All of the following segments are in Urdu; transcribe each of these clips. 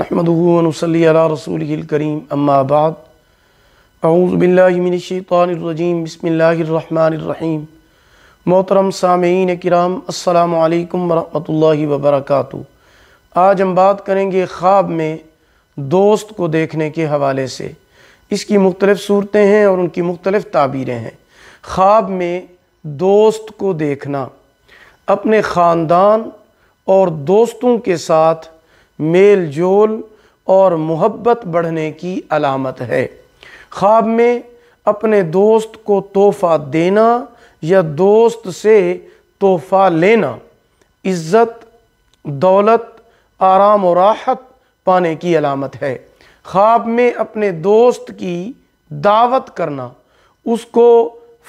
نحمده رسوله الكريم اما بعد اعوذ بالله من الشيطان الرجيم بسم اللہ الرحمن الرحیم محترم سامعین کرام السلام علیکم ورحمۃ اللہ وبرکاتہ آج ہم بات کریں گے خواب میں دوست کو دیکھنے کے حوالے سے اس کی مختلف صورتیں ہیں اور ان کی مختلف تعبیریں ہیں خواب میں دوست کو دیکھنا اپنے خاندان اور دوستوں کے ساتھ میل جول اور محبت بڑھنے کی علامت ہے خواب میں اپنے دوست کو تحفہ دینا یا دوست سے تحفہ لینا عزت دولت آرام و راحت پانے کی علامت ہے خواب میں اپنے دوست کی دعوت کرنا اس کو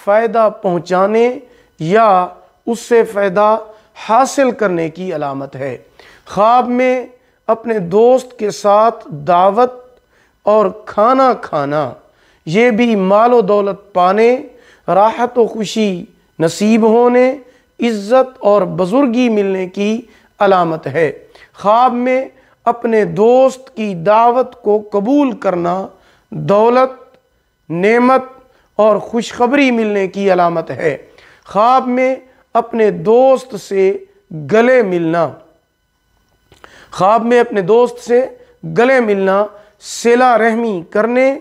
فائدہ پہنچانے یا اس سے فائدہ حاصل کرنے کی علامت ہے خواب میں اپنے دوست کے ساتھ دعوت اور کھانا کھانا یہ بھی مال و دولت پانے راحت و خوشی نصیب ہونے عزت اور بزرگی ملنے کی علامت ہے خواب میں اپنے دوست کی دعوت کو قبول کرنا دولت نعمت اور خوشخبری ملنے کی علامت ہے خواب میں اپنے دوست سے گلے ملنا خواب میں اپنے دوست سے گلے ملنا سیلا رحمی کرنے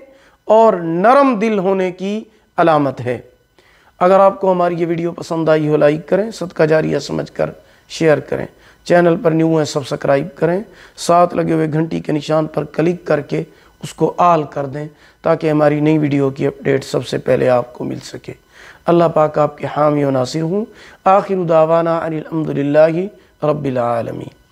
اور نرم دل ہونے کی علامت ہے اگر آپ کو ہماری یہ ویڈیو پسند آئی ہو لائک کریں صدقہ جاریہ سمجھ کر شیئر کریں چینل پر نیو ہیں سبسکرائب کریں ساتھ لگے ہوئے گھنٹی کے نشان پر کلک کر کے اس کو آل کر دیں تاکہ ہماری نئی ویڈیو کی اپڈیٹ سب سے پہلے آپ کو مل سکے اللہ پاک آپ کے حامی و ناصر ہوں آخر دعوانا عن الحمدللہ رب العالمین